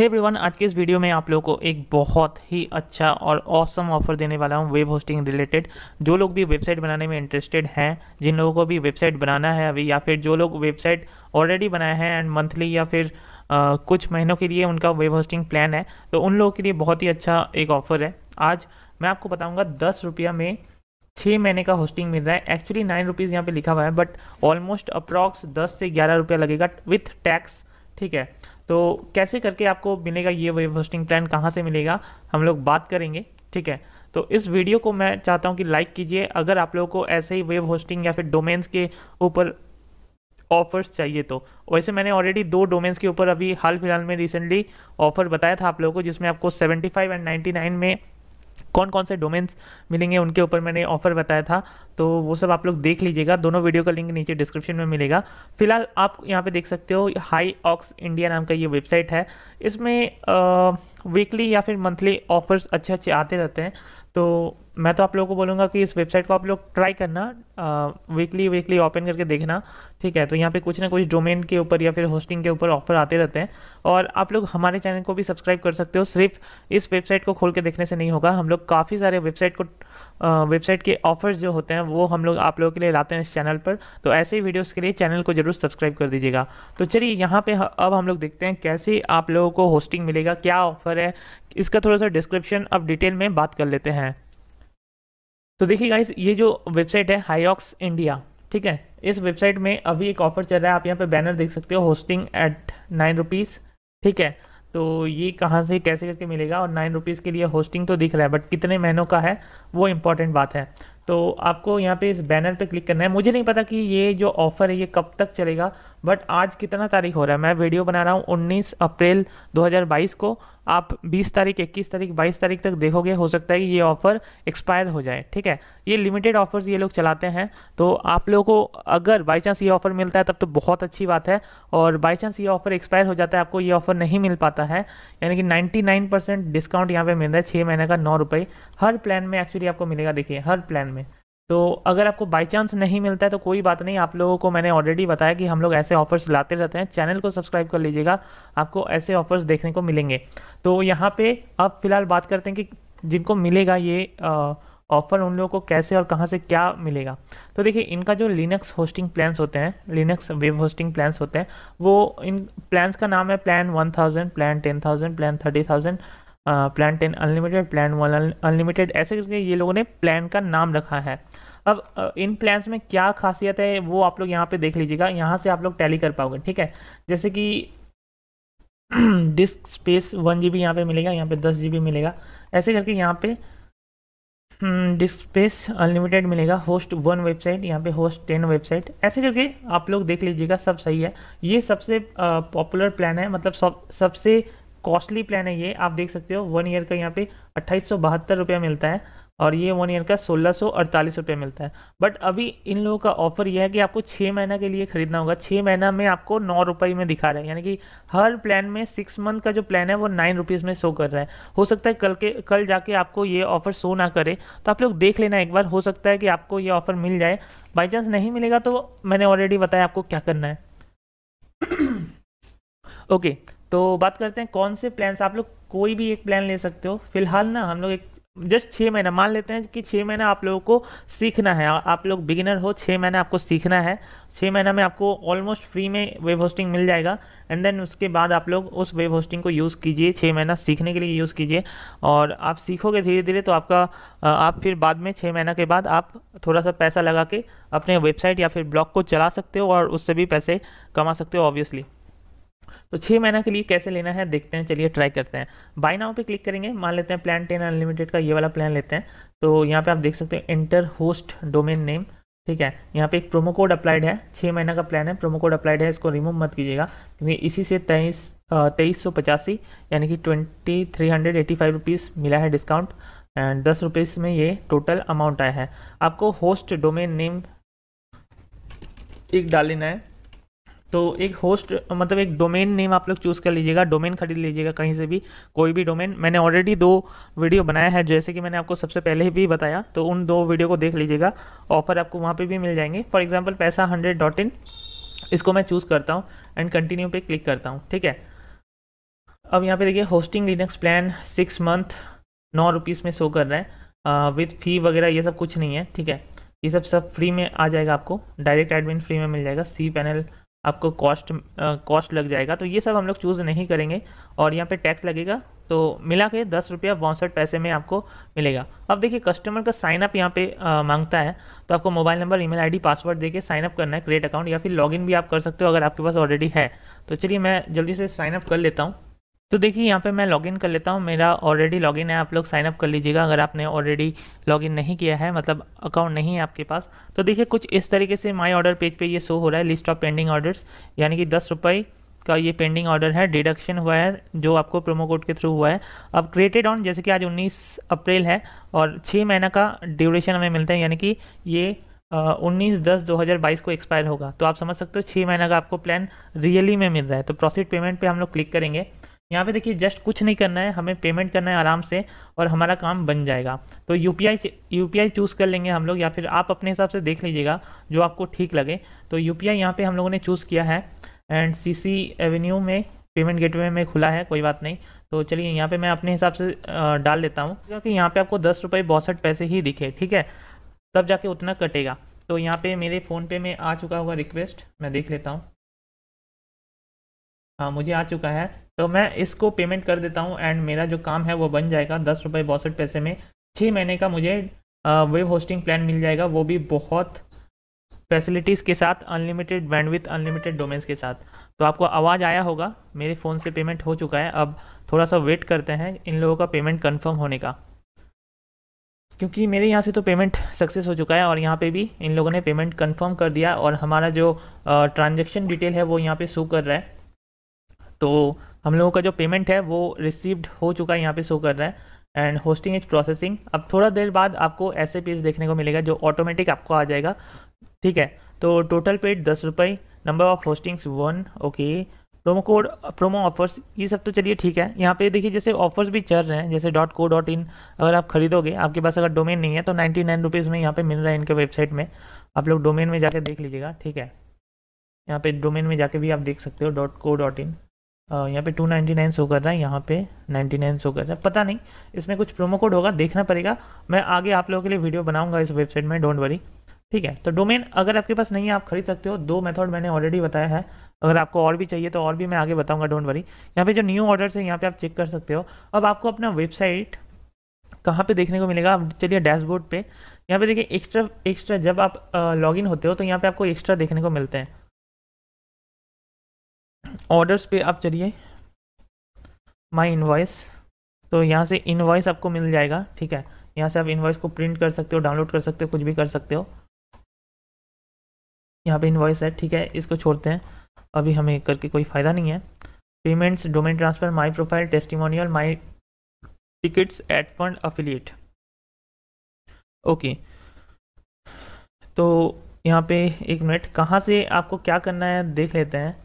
हे hey everyone आज के इस वीडियो में आप लोगों को एक बहुत ही अच्छा और ऑसम ऑफर देने वाला हूँ वेब होस्टिंग रिलेटेड जो लोग भी वेबसाइट बनाने में इंटरेस्टेड हैं जिन लोगों को भी वेबसाइट बनाना है अभी या फिर जो लोग वेबसाइट ऑलरेडी बनाए हैं एंड मंथली या फिर आ, कुछ महीनों के लिए उनका वेब होस्टिंग प्लान है तो उन लोगों के लिए बहुत ही अच्छा एक ऑफ़र है आज मैं आपको बताऊँगा दस रुपया में छः महीने का होस्टिंग मिल रहा है एक्चुअली नाइन रुपीज़ यहाँ पर लिखा हुआ है बट ऑलमोस्ट अप्रॉक्स दस से ग्यारह रुपया लगेगा विथ टैक्स ठीक है तो कैसे करके आपको मिलेगा ये वेब होस्टिंग प्लान कहाँ से मिलेगा हम लोग बात करेंगे ठीक है तो इस वीडियो को मैं चाहता हूँ कि लाइक कीजिए अगर आप लोगों को ऐसे ही वेब होस्टिंग या फिर डोमेन्स के ऊपर ऑफर्स चाहिए तो वैसे मैंने ऑलरेडी दो डोमेन्स के ऊपर अभी हाल फिलहाल में रिसेंटली ऑफर बताया था आप लोगों को जिसमें आपको 75 एंड 99 में कौन कौन से डोमेन्स मिलेंगे उनके ऊपर मैंने ऑफर बताया था तो वो सब आप लोग देख लीजिएगा दोनों वीडियो का लिंक नीचे डिस्क्रिप्शन में मिलेगा फिलहाल आप यहाँ पे देख सकते हो हाई ऑक्स इंडिया नाम का ये वेबसाइट है इसमें वीकली या फिर मंथली ऑफर्स अच्छे अच्छे आते रहते हैं तो मैं तो आप लोगों को बोलूँगा कि इस वेबसाइट को आप लोग ट्राई करना वीकली वीकली ओपन करके देखना ठीक है तो यहाँ पे कुछ ना कुछ डोमेन के ऊपर या फिर होस्टिंग के ऊपर ऑफर आते रहते हैं और आप लोग हमारे चैनल को भी सब्सक्राइब कर सकते हो सिर्फ इस वेबसाइट को खोल के देखने से नहीं होगा हम लोग काफ़ी सारे वेबसाइट को वेबसाइट के ऑफर्स जो होते हैं वो हम लोग आप लोगों के लिए लाते हैं इस चैनल पर तो ऐसे ही वीडियोज़ के लिए चैनल को जरूर सब्सक्राइब कर दीजिएगा तो चलिए यहाँ पर अब हम लोग देखते हैं कैसे आप लोगों को होस्टिंग मिलेगा क्या ऑफर है इसका थोड़ा सा डिस्क्रिप्शन अब डिटेल में बात कर लेते हैं तो देखिए गाइस ये जो वेबसाइट है हाईऑक्स इंडिया ठीक है इस वेबसाइट में अभी एक ऑफर चल रहा है आप यहाँ पे बैनर देख सकते हो होस्टिंग एट नाइन रुपीज़ ठीक है तो ये कहाँ से कैसे करके मिलेगा और नाइन रुपीज़ के लिए होस्टिंग तो दिख रहा है बट कितने महीनों का है वो इम्पॉर्टेंट बात है तो आपको यहाँ पे इस बैनर पे क्लिक करना है मुझे नहीं पता कि ये जो ऑफ़र है ये कब तक चलेगा बट आज कितना तारीख हो रहा है मैं वीडियो बना रहा हूँ 19 अप्रैल 2022 को आप 20 तारीख 21 तारीख 22 तारीख तक देखोगे हो सकता है कि ये ऑफ़र एक्सपायर हो जाए ठीक है ये लिमिटेड ऑफ़र्स ये लोग चलाते हैं तो आप लोगों को अगर बाई चांस ये ऑफ़र मिलता है तब तो बहुत अच्छी बात है और बाई चांस ये ऑफ़र एक्सपायर हो जाता है आपको ये ऑफ़र नहीं मिल पाता है यानी कि 99 डिस्काउंट यहाँ पर मिल रहा है छः महीने का नौ रुपये हर प्लान में एक्चुअली आपको मिलेगा देखिए हर प्लान में तो अगर आपको बाई चांस नहीं मिलता है तो कोई बात नहीं आप लोगों को मैंने ऑलरेडी बताया कि हम लोग ऐसे ऑफर्स लाते रहते हैं चैनल को सब्सक्राइब कर लीजिएगा आपको ऐसे ऑफर्स देखने को मिलेंगे तो यहाँ पे अब फिलहाल बात करते हैं कि जिनको मिलेगा ये ऑफ़र उन लोगों को कैसे और कहाँ से क्या मिलेगा तो देखिए इनका जो लिनक्स होस्टिंग प्लान्स होते हैं लिनक्स वेब होस्टिंग प्लान्स होते हैं वो इन प्लान्स का नाम है plan one thousand plan ten thousand plan thirty thousand plan ten unlimited plan one unlimited ऐसे करके ये लोगों ने प्लान का नाम रखा है अब इन प्लान्स में क्या खासियत है वो आप लोग यहाँ पे देख लीजिएगा यहाँ से आप लोग टैली कर पाओगे ठीक है जैसे कि disk space one G B यहाँ पर मिलेगा यहाँ पे दस जी बी मिलेगा ऐसे करके यहाँ पे डिस्क स्पेस अनलिमिटेड मिलेगा होस्ट वन वेबसाइट यहाँ पे होस्ट टेन वेबसाइट ऐसे करके आप लोग देख लीजिएगा सब सही है ये सबसे पॉपुलर प्लान है मतलब सब सबसे कॉस्टली प्लान है ये आप देख सकते हो वन ईयर का यहाँ पे अट्ठाईस सौ बहत्तर रुपया मिलता है और ये वन ईयर का सोलह सौ अड़तालीस रुपये मिलता है बट अभी इन लोगों का ऑफर यह है कि आपको छः महीना के लिए खरीदना होगा छः महीना में आपको नौ रुपये में दिखा रहा है यानी कि हर प्लान में सिक्स मंथ का जो प्लान है वो नाइन रुपीज़ में शो कर रहा है हो सकता है कल के कल जाके आपको ये ऑफर शो ना करे तो आप लोग देख लेना एक बार हो सकता है कि आपको ये ऑफर मिल जाए बाई चांस नहीं मिलेगा तो मैंने ऑलरेडी बताया आपको क्या करना है ओके okay, तो बात करते हैं कौन से प्लान आप लोग कोई भी एक प्लान ले सकते हो फिलहाल ना हम लोग एक जस्ट छः महीना मान लेते हैं कि छः महीना आप लोगों को सीखना है आप लोग बिगिनर हो छः महीने आपको सीखना है छः महीना में आपको ऑलमोस्ट फ्री में वेब होस्टिंग मिल जाएगा एंड देन उसके बाद आप लोग उस वेब होस्टिंग को यूज़ कीजिए छः महीना सीखने के लिए यूज़ कीजिए और आप सीखोगे धीरे धीरे तो आपका आप फिर बाद में छः महीना के बाद आप थोड़ा सा पैसा लगा के अपने वेबसाइट या फिर ब्लॉग को चला सकते हो और उससे भी पैसे कमा सकते हो ऑब्वियसली तो छः महीना के लिए कैसे लेना है देखते हैं चलिए ट्राई करते हैं बाई नाउ पे क्लिक करेंगे मान लेते हैं प्लान टेन अनलिमिटेड का ये वाला प्लान लेते हैं तो यहाँ पे आप देख सकते हैं इंटर होस्ट डोमेन नेम ठीक है यहाँ पे एक प्रोमो कोड अप्लाइड है छः महीना का प्लान है प्रोमो कोड अप्लाइड है इसको रिमूव मत कीजिएगा क्योंकि इसी से तेईस तेईस सौ पचासी यानी कि twenty three hundred eighty five rupees मिला है डिस्काउंट एंड दस रुपीज़ में ये टोटल अमाउंट आया है आपको होस्ट डोमेन नेम एक डाल लेना है तो एक होस्ट मतलब एक डोमेन नेम आप लोग चूज़ कर लीजिएगा डोमेन खरीद लीजिएगा कहीं से भी कोई भी डोमेन मैंने ऑलरेडी दो वीडियो बनाया है जैसे कि मैंने आपको सबसे पहले ही भी बताया तो उन दो वीडियो को देख लीजिएगा ऑफर आपको वहाँ पे भी मिल जाएंगे for example Paisa hundred dot in इसको मैं चूज़ करता हूँ एंड कंटिन्यू पे क्लिक करता हूँ ठीक है अब यहाँ पे देखिए hosting Linux plan six month नौ रुपीज़ में शो कर रहा है विथ फी वगैरह ये सब कुछ नहीं है ठीक है ये सब सब फ्री में आ जाएगा आपको डायरेक्ट एडमिन फ्री में मिल जाएगा सी पैनल आपको कॉस्ट कॉस्ट लग जाएगा तो ये सब हम लोग चूज़ नहीं करेंगे और यहाँ पे टैक्स लगेगा तो मिला के दस रुपया बासठ पैसे में आपको मिलेगा अब देखिए कस्टमर का साइन अप यहाँ पे आ, मांगता है तो आपको mobile number email ID password देके साइन अप करना है क्रिएट अकाउंट या फिर लॉगिन भी आप कर सकते हो अगर आपके पास ऑलरेडी है तो चलिए मैं जल्दी से साइनअप कर लेता हूँ तो देखिए यहाँ पे मैं लॉगिन कर लेता हूँ मेरा ऑलरेडी लॉगिन है आप लोग साइनअप कर लीजिएगा अगर आपने ऑलरेडी लॉगिन नहीं किया है मतलब अकाउंट नहीं है आपके पास तो देखिए कुछ इस तरीके से माई ऑर्डर पेज पे ये शो हो रहा है लिस्ट ऑफ पेंडिंग ऑर्डर्स यानी कि दस रुपये का ये पेंडिंग ऑर्डर है डिडक्शन हुआ है जो आपको प्रोमो कोड के थ्रू हुआ है अब क्रिएटेड ऑन जैसे कि आज उन्नीस अप्रैल है और छः महीना का ड्यूरेशन हमें मिलता है यानी कि ये उन्नीस दस दो हज़ार बाईस को एक्सपायर होगा तो आप समझ सकते हो छः महीना का आपको प्लान रियली में मिल रहा है तो प्रॉफिट पेमेंट पर हम लोग क्लिक करेंगे यहाँ पे देखिए जस्ट कुछ नहीं करना है हमें पेमेंट करना है आराम से और हमारा काम बन जाएगा तो U P I U P I choose कर लेंगे हम लोग या फिर आप अपने हिसाब से देख लीजिएगा जो आपको ठीक लगे तो यू पी आई यहाँ पर हम लोगों ने चूज़ किया है एंड सी सी एवेन्यू में पेमेंट गेटवे में खुला है कोई बात नहीं तो चलिए यहाँ पे मैं अपने हिसाब से डाल लेता हूँ क्योंकि यहाँ पे आपको दस रुपये बौसठ पैसे ही दिखे ठीक है तब जाके उतना कटेगा तो यहाँ पे मेरे फ़ोन पे में आ चुका होगा रिक्वेस्ट मैं देख लेता हूँ हाँ मुझे आ चुका है तो मैं इसको पेमेंट कर देता हूँ एंड मेरा जो काम है वो बन जाएगा दस रुपये बौसठ पैसे में छः महीने का मुझे वेब होस्टिंग प्लान मिल जाएगा वो भी बहुत फैसिलिटीज़ के साथ अनलिमिटेड बैंडविथ अनलिमिटेड डोमेन्स के साथ तो आपको आवाज़ आया होगा मेरे फ़ोन से पेमेंट हो चुका है अब थोड़ा सा वेट करते हैं इन लोगों का पेमेंट कन्फर्म होने का क्योंकि मेरे यहाँ से तो पेमेंट सक्सेस हो चुका है और यहाँ पे भी इन लोगों ने पेमेंट कंफर्म कर दिया और हमारा जो ट्रांजेक्शन डिटेल है वो यहाँ पे शो कर रहा है तो हम लोगों का जो पेमेंट है वो रिसीव्ड हो चुका है यहाँ पे शो कर रहा है एंड होस्टिंग इज प्रोसेसिंग अब थोड़ा देर बाद आपको ऐसे पेज देखने को मिलेगा जो ऑटोमेटिक आपको आ जाएगा ठीक है तो टोटल पेड दस रुपये number of hostings one okay promo code promo offers ये सब तो चलिए ठीक है यहाँ पे देखिए जैसे ऑफर्स भी चल रहे हैं जैसे डॉट को डॉट इन अगर आप खरीदोगे आपके पास अगर डोमेन नहीं है तो नाइन्टी नाइन रुपीज़ में यहाँ पे मिल रहा है इनके वेबसाइट में आप लोग डोमेन में जाके देख लीजिएगा ठीक है यहाँ पे डोमेन में जाके भी आप देख सकते हो डॉट को डॉट इन यहाँ पे 299 शो कर रहा है यहाँ पे 99 शो कर रहा है पता नहीं इसमें कुछ प्रोमो कोड होगा देखना पड़ेगा मैं आगे आप लोगों के लिए वीडियो बनाऊंगा इस वेबसाइट में डोंट वरी ठीक है तो डोमेन अगर आपके पास नहीं है आप खरीद सकते हो दो मेथड मैंने ऑलरेडी बताया है अगर आपको और भी चाहिए तो और भी मैं आगे बताऊँगा डोंट वरी यहाँ पे जो न्यू ऑर्डर्स है यहाँ पे आप चेक कर सकते हो अब आपको अपना वेबसाइट कहाँ पे देखने को मिलेगा आप चलिए डैशबोर्ड पे यहाँ पे देखिए एक्स्ट्रा एक्स्ट्रा जब आप लॉग होते हो तो यहाँ पे आपको एक्स्ट्रा देखने को मिलते हैं ऑर्डर्स पे आप चलिए माई इन्वाइस तो यहाँ से इन्वाइस आपको मिल जाएगा ठीक है यहाँ से आप इन्वाइस को प्रिंट कर सकते हो डाउनलोड कर सकते हो कुछ भी कर सकते हो यहाँ पे इन्वाइस है ठीक है इसको छोड़ते हैं अभी हमें करके कोई फ़ायदा नहीं है payments domain transfer my profile testimonial my tickets add fund affiliate okay तो यहाँ पे एक मिनट कहाँ से आपको क्या करना है देख लेते हैं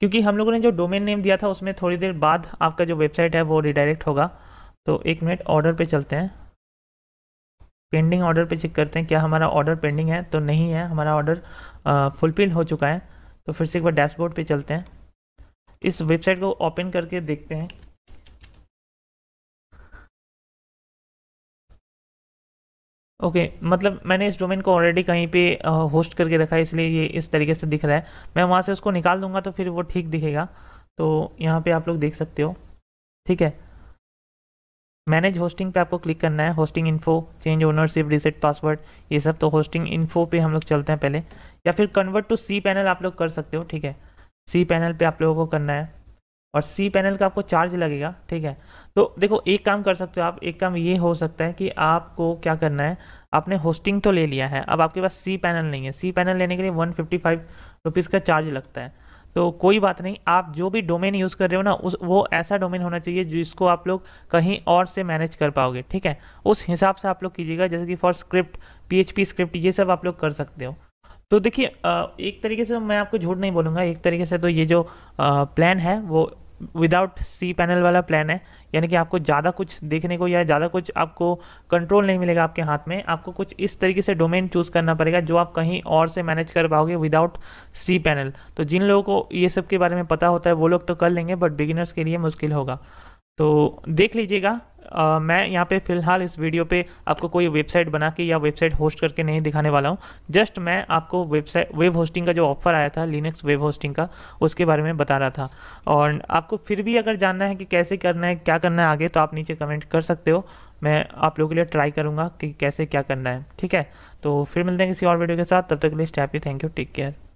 क्योंकि हम लोगों ने जो डोमेन नेम दिया था उसमें थोड़ी देर बाद आपका जो वेबसाइट है वो रिडायरेक्ट होगा तो एक मिनट ऑर्डर पे चलते हैं पेंडिंग ऑर्डर पे चेक करते हैं क्या हमारा ऑर्डर पेंडिंग है तो नहीं है हमारा ऑर्डर फुलफिल हो चुका है तो फिर से एक बार डैशबोर्ड पे चलते हैं इस वेबसाइट को ओपन करके देखते हैं ओके okay, मतलब मैंने इस डोमेन को ऑलरेडी कहीं पे होस्ट करके रखा है इसलिए ये इस तरीके से दिख रहा है मैं वहाँ से उसको निकाल दूंगा तो फिर वो ठीक दिखेगा तो यहाँ पे आप लोग देख सकते हो ठीक है मैनेज होस्टिंग पे आपको क्लिक करना है hosting info change ownership reset password ये सब तो होस्टिंग इन्फो पे हम लोग चलते हैं पहले या फिर कन्वर्ट टू सी पैनल आप लोग कर सकते हो ठीक है सी पैनल पे आप लोगों को करना है और सी पैनल का आपको चार्ज लगेगा ठीक है तो देखो एक काम कर सकते हो आप एक काम ये हो सकता है कि आपको क्या करना है आपने होस्टिंग तो ले लिया है अब आपके पास सी पैनल नहीं है सी पैनल लेने के लिए वन फिफ्टी फाइव रुपीज़ का चार्ज लगता है तो कोई बात नहीं आप जो भी डोमेन यूज़ कर रहे हो ना उस वो ऐसा डोमेन होना चाहिए जिसको आप लोग कहीं और से मैनेज कर पाओगे ठीक है उस हिसाब से आप लोग कीजिएगा जैसे कि फॉर स्क्रिप्ट पीएचपी स्क्रिप्ट ये सब आप लोग कर सकते हो तो देखिए एक तरीके से तो मैं आपको झूठ नहीं बोलूँगा एक तरीके से तो ये जो प्लान है वो विदाउट सी पैनल वाला प्लान है यानी कि आपको ज़्यादा कुछ देखने को या ज़्यादा कुछ आपको कंट्रोल नहीं मिलेगा आपके हाथ में आपको कुछ इस तरीके से डोमेन चूज़ करना पड़ेगा जो आप कहीं और से मैनेज कर पाओगे विदाउट सी पैनल तो जिन लोगों को ये सब के बारे में पता होता है वो लोग तो कर लेंगे बट बिगिनर्स के लिए मुश्किल होगा तो देख लीजिएगा आ, मैं यहाँ पे फ़िलहाल इस वीडियो पे आपको कोई वेबसाइट बना के या वेबसाइट होस्ट करके नहीं दिखाने वाला हूँ जस्ट मैं आपको वेबसाइट वेब होस्टिंग का जो ऑफ़र आया था लिनक्स वेब होस्टिंग का उसके बारे में बता रहा था और आपको फिर भी अगर जानना है कि कैसे करना है क्या करना है आगे तो आप नीचे कमेंट कर सकते हो मैं आप लोगों के लिए ट्राई करूँगा कि कैसे क्या करना है ठीक है तो फिर मिलते हैं किसी और वीडियो के साथ तब तक के लिए stay happy thank you take care